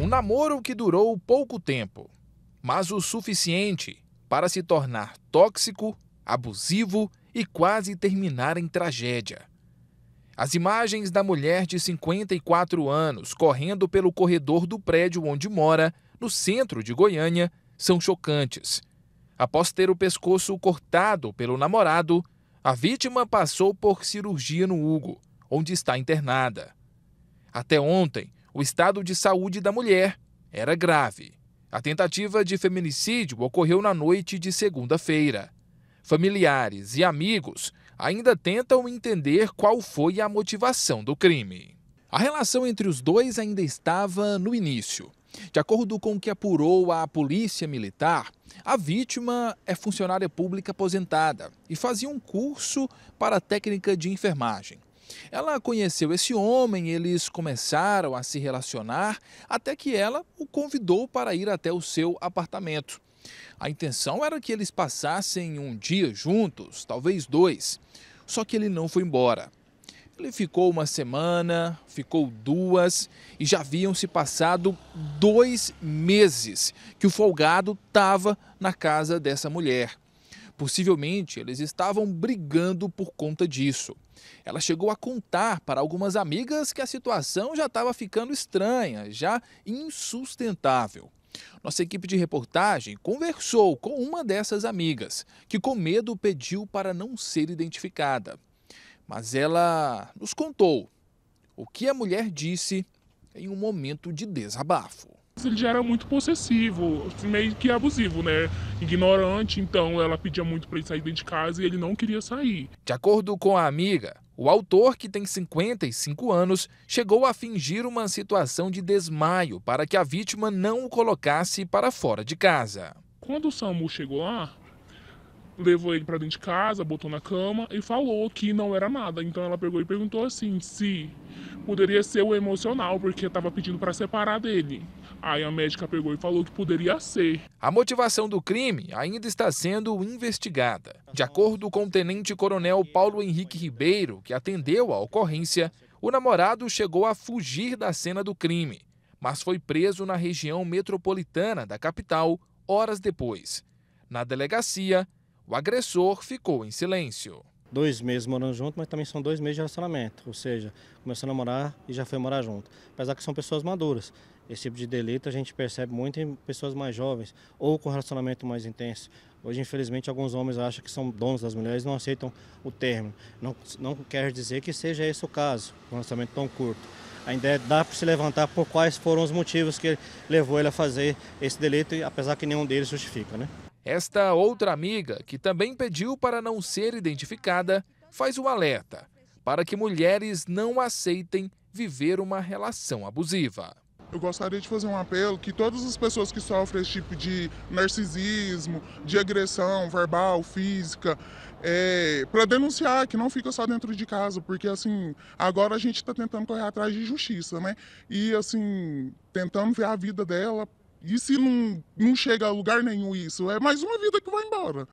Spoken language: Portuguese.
Um namoro que durou pouco tempo, mas o suficiente para se tornar tóxico, abusivo e quase terminar em tragédia. As imagens da mulher de 54 anos correndo pelo corredor do prédio onde mora, no centro de Goiânia, são chocantes. Após ter o pescoço cortado pelo namorado, a vítima passou por cirurgia no Hugo, onde está internada. Até ontem, o estado de saúde da mulher era grave. A tentativa de feminicídio ocorreu na noite de segunda-feira. Familiares e amigos ainda tentam entender qual foi a motivação do crime. A relação entre os dois ainda estava no início. De acordo com o que apurou a polícia militar, a vítima é funcionária pública aposentada e fazia um curso para técnica de enfermagem. Ela conheceu esse homem, eles começaram a se relacionar, até que ela o convidou para ir até o seu apartamento. A intenção era que eles passassem um dia juntos, talvez dois. Só que ele não foi embora. Ele ficou uma semana, ficou duas e já haviam se passado dois meses que o folgado estava na casa dessa mulher. Possivelmente eles estavam brigando por conta disso. Ela chegou a contar para algumas amigas que a situação já estava ficando estranha, já insustentável. Nossa equipe de reportagem conversou com uma dessas amigas, que com medo pediu para não ser identificada. Mas ela nos contou o que a mulher disse em um momento de desabafo ele já era muito possessivo, assim, meio que abusivo, né? Ignorante, então ela pedia muito para ele sair de casa e ele não queria sair. De acordo com a amiga, o autor, que tem 55 anos, chegou a fingir uma situação de desmaio para que a vítima não o colocasse para fora de casa. Quando o Samu chegou lá, levou ele para dentro de casa, botou na cama e falou que não era nada. Então ela pegou e perguntou assim se poderia ser o emocional, porque estava pedindo para separar dele. Aí a médica pegou e falou que poderia ser. A motivação do crime ainda está sendo investigada. De acordo com o tenente-coronel Paulo Henrique Ribeiro, que atendeu a ocorrência, o namorado chegou a fugir da cena do crime, mas foi preso na região metropolitana da capital horas depois. Na delegacia, o agressor ficou em silêncio. Dois meses morando junto, mas também são dois meses de relacionamento, ou seja, começou a namorar e já foi morar junto. Apesar que são pessoas maduras, esse tipo de delito a gente percebe muito em pessoas mais jovens ou com relacionamento mais intenso. Hoje, infelizmente, alguns homens acham que são donos das mulheres e não aceitam o termo. Não, não quer dizer que seja esse o caso, um relacionamento tão curto. Ainda é dá para se levantar por quais foram os motivos que levou ele a fazer esse delito, apesar que nenhum deles justifica, né? Esta outra amiga, que também pediu para não ser identificada, faz um alerta para que mulheres não aceitem viver uma relação abusiva. Eu gostaria de fazer um apelo que todas as pessoas que sofrem esse tipo de narcisismo, de agressão verbal, física, é, para denunciar, que não fica só dentro de casa, porque assim, agora a gente está tentando correr atrás de justiça, né? E assim, tentando ver a vida dela e se não, não chega a lugar nenhum isso? É mais uma vida que vai embora.